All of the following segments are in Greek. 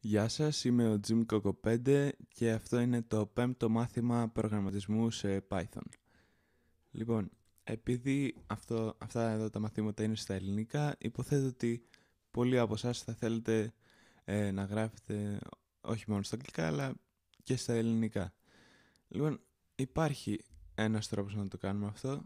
Γεια σας, είμαι ο Jim Coco5 και αυτό είναι το πέμπτο μάθημα προγραμματισμού σε Python. Λοιπόν, επειδή αυτό, αυτά εδώ τα μαθήματα είναι στα ελληνικά, υποθέτω ότι πολλοί από εσάς θα θέλετε ε, να γράφετε όχι μόνο στα αγγλικά αλλά και στα ελληνικά. Λοιπόν, υπάρχει ένας τρόπος να το κάνουμε αυτό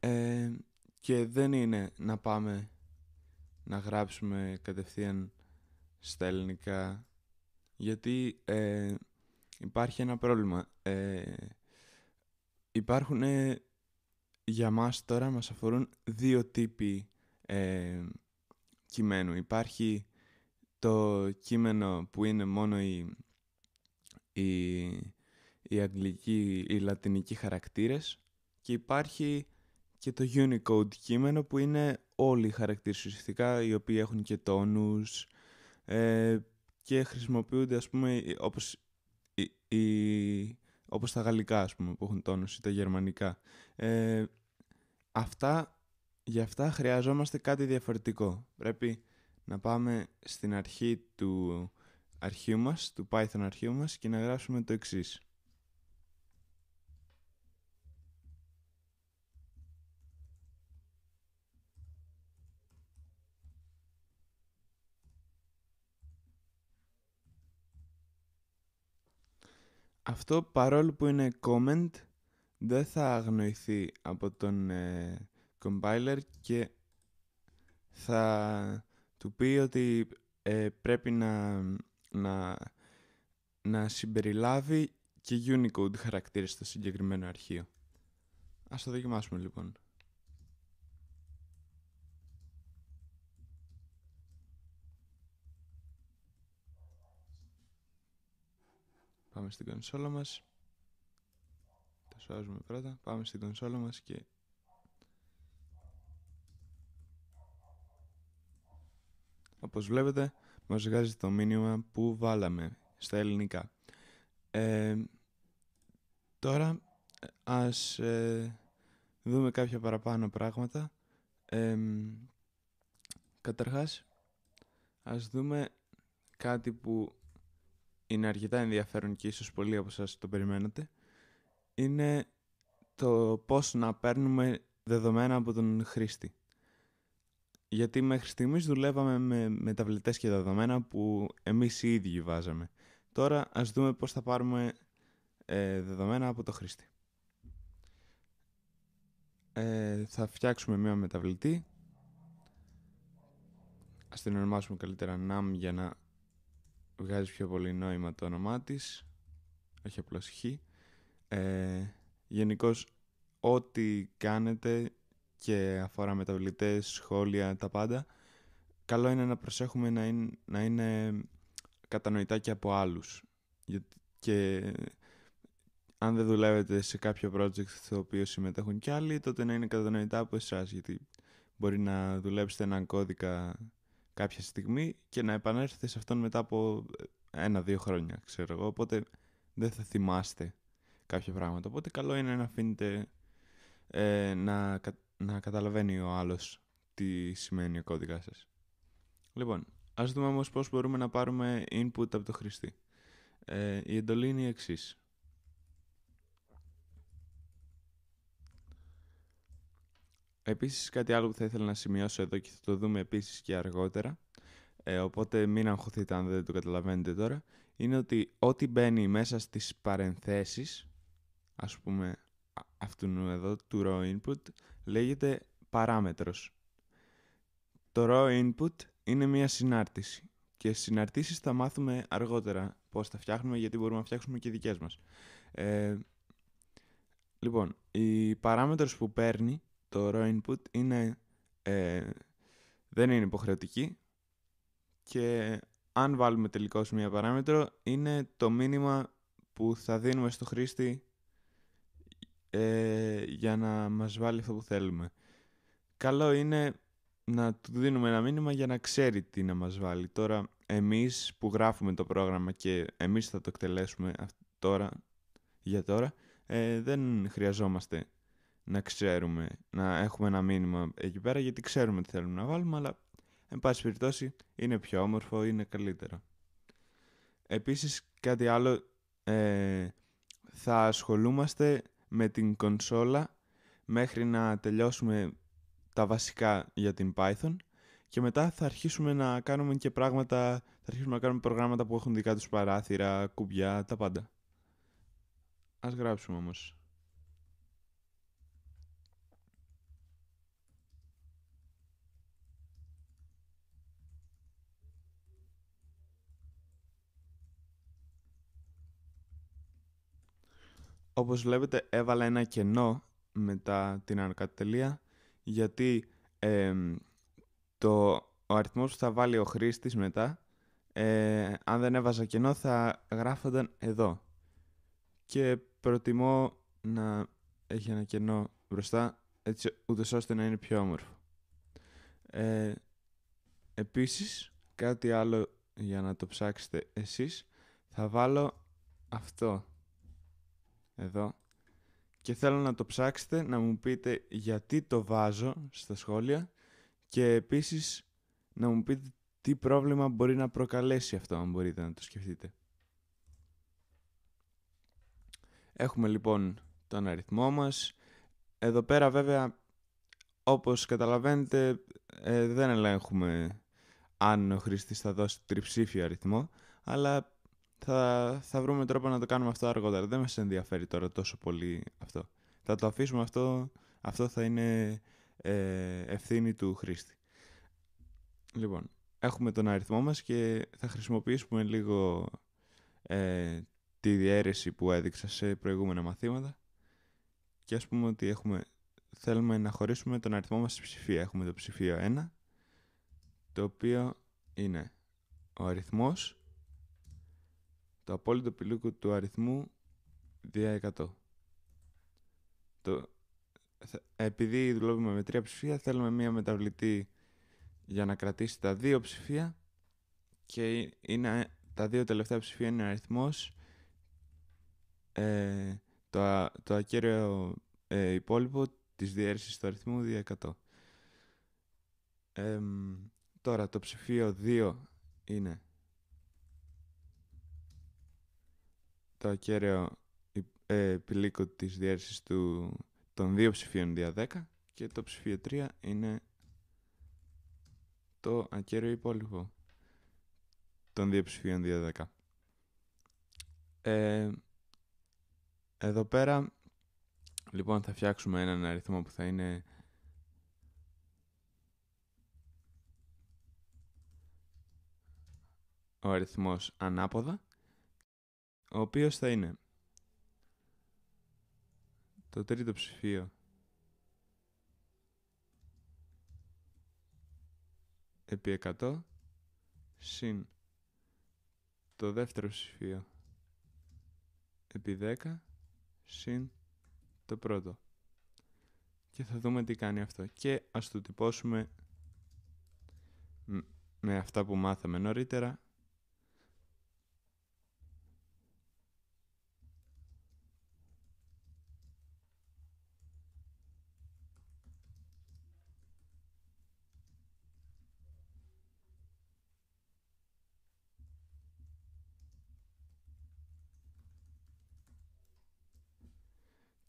ε, και δεν είναι να πάμε να γράψουμε κατευθείαν στα ελληνικά. Γιατί ε, υπάρχει ένα πρόβλημα. Ε, υπάρχουν για μας τώρα μας αφορούν δύο τύποι ε, κειμένου. Υπάρχει το κείμενο που είναι μόνο η, η, η αγγλική, η χαρακτήρες και υπάρχει και το Unicode κείμενο που είναι όλοι οι Ουσιαστικά οι οποίοι έχουν και τόνους, ε, και χρησιμοποιούνται ας πούμε όπως, τα γαλλικά ας πούμε που έχουν τόνους ή τα γερμανικά. Ε, αυτά, για αυτά χρειαζόμαστε κάτι διαφορετικό. Πρέπει να πάμε στην αρχή του αρχείου μας, του Python αρχείου μας και να γράψουμε το εξής. Αυτό παρόλο που είναι comment δεν θα αγνοηθεί από τον ε, compiler και θα του πει ότι ε, πρέπει να, να, να συμπεριλάβει και Unicode χαρακτήρες στο συγκεκριμένο αρχείο. Ας το δοκιμάσουμε λοιπόν. Πάμε στην κονσόλα μας. Τα σουάζουμε πρώτα. Πάμε στην κονσόλα μας και... Όπως βλέπετε, μας βγάζει το μήνυμα που βάλαμε στα ελληνικά. Ε, τώρα, ας ε, δούμε κάποια παραπάνω πράγματα. Ε, καταρχάς, ας δούμε κάτι που είναι αρκετά ενδιαφέρον και ίσως πολλοί από σας το περιμένατε, είναι το πώς να παίρνουμε δεδομένα από τον χρήστη. Γιατί μέχρι στιγμής δουλεύαμε με μεταβλητές και δεδομένα που εμείς οι ίδιοι βάζαμε. Τώρα ας δούμε πώς θα πάρουμε ε, δεδομένα από το χρήστη. Ε, θα φτιάξουμε μία μεταβλητή. Ας την ονομάσουμε καλύτερα NAM για να βγάζεις πιο πολύ νόημα το όνομά της, όχι απλώς Ε, Γενικώς ό,τι κάνετε και αφορά μεταβλητές, σχόλια, τα πάντα, καλό είναι να προσέχουμε να είναι, κατανοητά και από άλλους. Και αν δεν δουλεύετε σε κάποιο project στο οποίο συμμετέχουν κι άλλοι, τότε να είναι κατανοητά από εσάς γιατί μπορεί να δουλέψετε έναν κώδικα κάποια στιγμή και να επανέλθετε σε αυτόν μετά από ε, ένα-δύο χρόνια, ξέρω εγώ. Οπότε δεν θα θυμάστε κάποια πράγματα. Οπότε καλό είναι να αφήνετε ε, να, να καταλαβαίνει ο άλλος τι σημαίνει ο κώδικας σας. Λοιπόν, ας δούμε όμως πώς μπορούμε να πάρουμε input από το χρηστή. Ε, η εντολή είναι η εξής. Επίσης κάτι άλλο που θα ήθελα να σημειώσω εδώ και θα το δούμε επίσης και αργότερα, ε, οπότε μην αγχωθείτε αν δεν το καταλαβαίνετε τώρα, είναι ότι ό,τι μπαίνει μέσα στις παρενθέσεις, ας πούμε αυτού εδώ, του raw input, λέγεται παράμετρος. Το raw input είναι μια συνάρτηση και συναρτήσεις θα μάθουμε αργότερα πώς τα φτιάχνουμε γιατί μπορούμε να φτιάξουμε και δικές μας. Ε, λοιπόν, η παράμετρος που παίρνει το raw input είναι, ε, δεν είναι υποχρεωτική και αν βάλουμε τελικώς μία παράμετρο είναι το μήνυμα που θα δίνουμε στο χρήστη ε, για να μας βάλει αυτό που θέλουμε. Καλό είναι να του δίνουμε ένα μήνυμα για να ξέρει τι να μας βάλει. Τώρα εμείς που γράφουμε το πρόγραμμα και εμείς θα το εκτελέσουμε τώρα, για τώρα, ε, δεν χρειαζόμαστε να ξέρουμε, να έχουμε ένα μήνυμα εκεί πέρα γιατί ξέρουμε τι θέλουμε να βάλουμε αλλά εν πάση περιπτώσει είναι πιο όμορφο, είναι καλύτερο. Επίσης κάτι άλλο ε, θα ασχολούμαστε με την κονσόλα μέχρι να τελειώσουμε τα βασικά για την Python και μετά θα αρχίσουμε να κάνουμε και πράγματα, θα αρχίσουμε να κάνουμε προγράμματα που έχουν δικά τους παράθυρα, κουμπιά, τα πάντα. Ας γράψουμε όμως. Όπως βλέπετε έβαλα ένα κενό μετά την ανακατελεία γιατί το, ο αριθμός που θα βάλει ο χρήστης μετά ε, αν δεν έβαζα κενό θα γράφονταν εδώ και προτιμώ να έχει ένα κενό μπροστά έτσι ούτως ώστε να είναι πιο όμορφο. Ε, επίσης κάτι άλλο για να το ψάξετε εσείς θα βάλω αυτό εδώ και θέλω να το ψάξετε, να μου πείτε γιατί το βάζω στα σχόλια και επίσης να μου πείτε τι πρόβλημα μπορεί να προκαλέσει αυτό, αν μπορείτε να το σκεφτείτε. Έχουμε λοιπόν τον αριθμό μας. Εδώ πέρα βέβαια, όπως καταλαβαίνετε, ε, δεν ελέγχουμε αν ο χρήστης θα δώσει τριψήφιο αριθμό, αλλά θα, θα βρούμε τρόπο να το κάνουμε αυτό αργότερα. Δεν μας ενδιαφέρει τώρα τόσο πολύ αυτό. Θα το αφήσουμε αυτό, αυτό θα είναι ε, ευθύνη του χρήστη. Λοιπόν, έχουμε τον αριθμό μας και θα χρησιμοποιήσουμε λίγο ε, τη διαίρεση που έδειξα σε προηγούμενα μαθήματα και ας πούμε ότι έχουμε, θέλουμε να χωρίσουμε τον αριθμό μας σε ψηφία. Έχουμε το ψηφίο 1, το οποίο είναι ο αριθμός το απόλυτο πηλούκο του αριθμού δια 100. Το, επειδή δουλεύουμε με τρία ψηφία, θέλουμε μία μεταβλητή για να κρατήσει τα δύο ψηφία και είναι, τα δύο τελευταία ψηφία είναι αριθμός ε, το, το ακέραιο ε, υπόλοιπο της διέρεσης του αριθμού δια 100. τώρα το ψηφίο 2 είναι το ακέραιο ε, της διέρεσης του, των δύο ψηφίων δια 10 και το ψηφίο 3 είναι το ακέραιο υπόλοιπο των δύο ψηφίων δια 10. Ε, εδώ πέρα λοιπόν θα φτιάξουμε έναν αριθμό που θα είναι ο αριθμός ανάποδα ο οποίος θα είναι το τρίτο ψηφίο επί 100 συν το δεύτερο ψηφίο επί 10 συν το πρώτο. Και θα δούμε τι κάνει αυτό. Και ας το τυπώσουμε με αυτά που μάθαμε νωρίτερα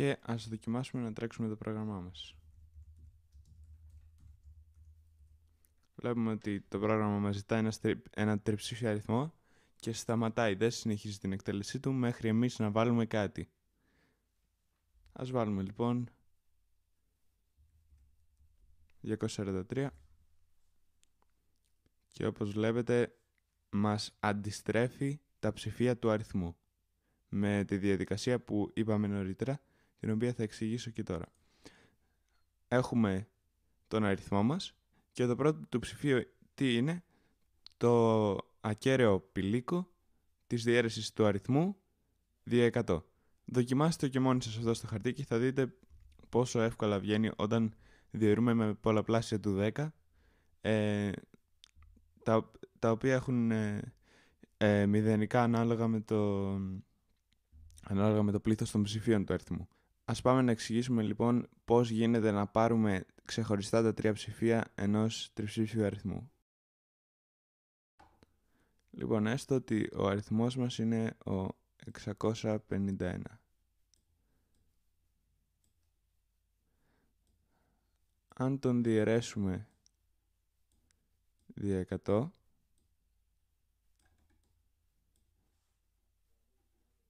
και ας δοκιμάσουμε να τρέξουμε το πρόγραμμά μας. Βλέπουμε ότι το πρόγραμμα μας ζητά ένα, τρι, αριθμό και σταματάει, δεν συνεχίζει την εκτέλεσή του μέχρι εμείς να βάλουμε κάτι. Ας βάλουμε λοιπόν 243 και όπως βλέπετε μας αντιστρέφει τα ψηφία του αριθμού με τη διαδικασία που είπαμε νωρίτερα την οποία θα εξηγήσω και τώρα. Έχουμε τον αριθμό μας και το πρώτο του ψηφίου τι είναι το ακέραιο πηλίκο της διαίρεσης του αριθμού 200. 100. Δοκιμάστε το και μόνοι σας αυτό στο χαρτί και θα δείτε πόσο εύκολα βγαίνει όταν διαιρούμε με πολλαπλάσια του 10 ε, τα, τα οποία έχουν ε, ε, μηδενικά ανάλογα με το, ανάλογα με το πλήθος των ψηφίων του αριθμού. Ας πάμε να εξηγήσουμε λοιπόν πώς γίνεται να πάρουμε ξεχωριστά τα τρία ψηφία ενός τριψήφιου αριθμού. Λοιπόν, έστω ότι ο αριθμός μας είναι ο 651. Αν τον διαιρέσουμε δια 100,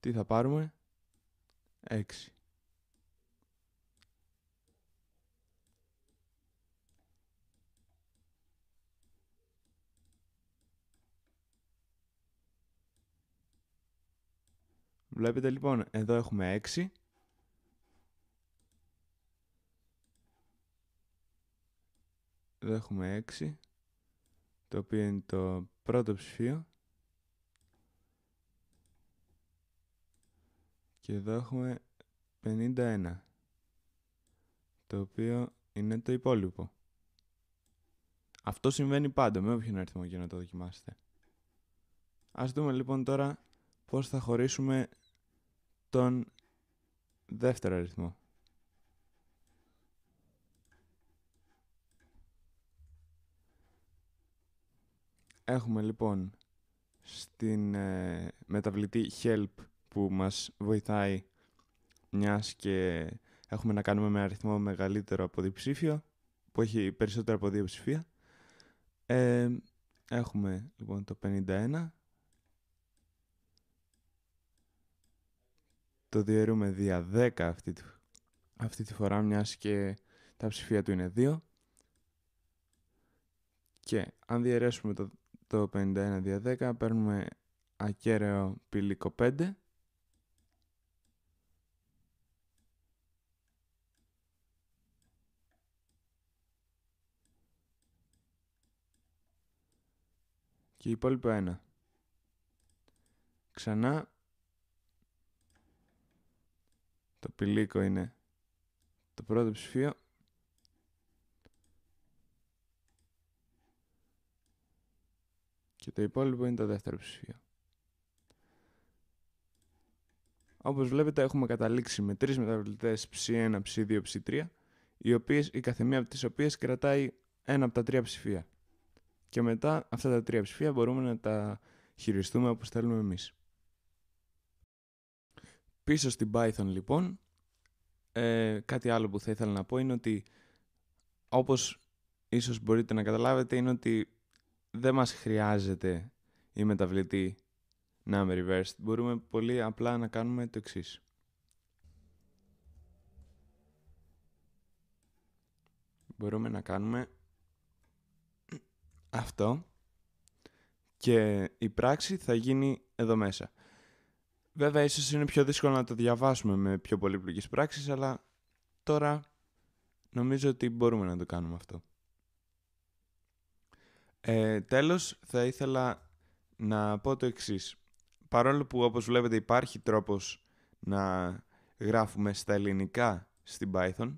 τι θα πάρουμε? 6. Βλέπετε λοιπόν, εδώ έχουμε 6. Εδώ έχουμε 6, το οποίο είναι το πρώτο ψηφίο. Και εδώ έχουμε 51, το οποίο είναι το υπόλοιπο. Αυτό συμβαίνει πάντα με όποιον αριθμό και να το δοκιμάσετε. Ας δούμε λοιπόν τώρα πώς θα χωρίσουμε τον δεύτερο αριθμό. Έχουμε λοιπόν στην ε, μεταβλητή help που μας βοηθάει μιας και έχουμε να κάνουμε με αριθμό μεγαλύτερο από διψήφιο που έχει περισσότερα από δύο ψηφία. Ε, έχουμε λοιπόν το 51 το διαιρούμε δια 10 αυτή, αυτή τη φορά, μιας και τα ψηφία του είναι 2. Και αν διαιρέσουμε το, το 51 δια 10, παίρνουμε ακέραιο πηλίκο 5. Και υπόλοιπο 1. Ξανά Το πηλίκο είναι το πρώτο ψηφίο. Και το υπόλοιπο είναι το δεύτερο ψηφίο. Όπως βλέπετε έχουμε καταλήξει με τρεις μεταβλητές ψ1, ψ2, ψ3 οι οποίες, η καθεμία από τις οποίες κρατάει ένα από τα τρία ψηφία. Και μετά αυτά τα τρία ψηφία μπορούμε να τα χειριστούμε όπως θέλουμε εμείς. Πίσω στην Python λοιπόν, ε, κάτι άλλο που θα ήθελα να πω είναι ότι όπως ίσως μπορείτε να καταλάβετε είναι ότι δεν μας χρειάζεται η μεταβλητή να είμαι reversed. Μπορούμε πολύ απλά να κάνουμε το εξής. Μπορούμε να κάνουμε αυτό και η πράξη θα γίνει εδώ μέσα. Βέβαια, ίσως είναι πιο δύσκολο να το διαβάσουμε με πιο πολύπλοκες πράξεις, αλλά τώρα νομίζω ότι μπορούμε να το κάνουμε αυτό. Ε, τέλος, θα ήθελα να πω το εξής. Παρόλο που, όπως βλέπετε, υπάρχει τρόπος να γράφουμε στα ελληνικά στην Python,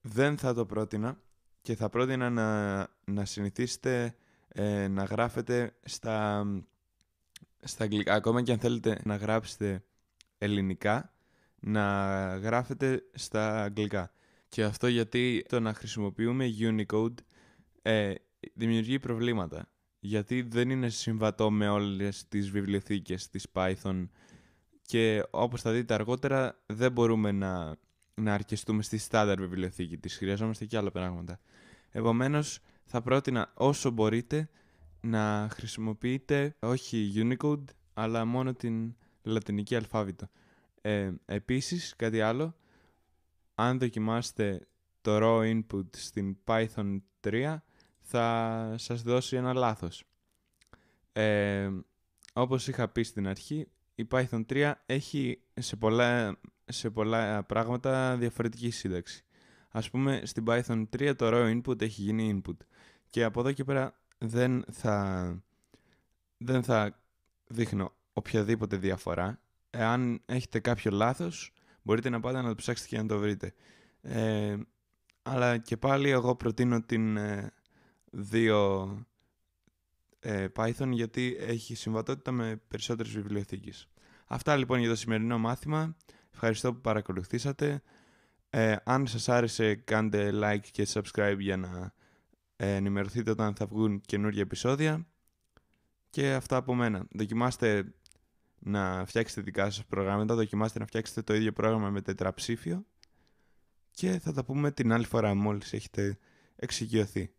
δεν θα το πρότεινα και θα πρότεινα να, να συνηθίσετε ε, να γράφετε στα στα αγγλικά. Ακόμα και αν θέλετε να γράψετε ελληνικά, να γράφετε στα αγγλικά. Και αυτό γιατί το να χρησιμοποιούμε Unicode ε, δημιουργεί προβλήματα. Γιατί δεν είναι συμβατό με όλες τις βιβλιοθήκες της Python και όπως θα δείτε αργότερα δεν μπορούμε να, να αρκεστούμε στη στάνταρ βιβλιοθήκη της. Χρειαζόμαστε και άλλα πράγματα. Επομένως θα πρότεινα όσο μπορείτε να χρησιμοποιείτε όχι Unicode, αλλά μόνο την λατινική αλφάβητο. Ε, επίσης, κάτι άλλο, αν δοκιμάσετε το raw input στην Python 3, θα σας δώσει ένα λάθος. Ε, όπως είχα πει στην αρχή, η Python 3 έχει σε πολλά, σε πολλά πράγματα διαφορετική σύνταξη. Ας πούμε, στην Python 3 το raw input έχει γίνει input. Και από εδώ και πέρα δεν θα, δεν θα δείχνω οποιαδήποτε διαφορά. Εάν έχετε κάποιο λάθος, μπορείτε να πάτε να το ψάξετε και να το βρείτε. Ε, αλλά και πάλι εγώ προτείνω την 2 ε, ε, Python γιατί έχει συμβατότητα με περισσότερες βιβλιοθήκες. Αυτά λοιπόν για το σημερινό μάθημα. Ευχαριστώ που παρακολουθήσατε. Ε, αν σας άρεσε κάντε like και subscribe για να ενημερωθείτε όταν θα βγουν καινούργια επεισόδια. Και αυτά από μένα. Δοκιμάστε να φτιάξετε δικά σας προγράμματα, δοκιμάστε να φτιάξετε το ίδιο πρόγραμμα με τετραψήφιο και θα τα πούμε την άλλη φορά μόλις έχετε εξοικειωθεί.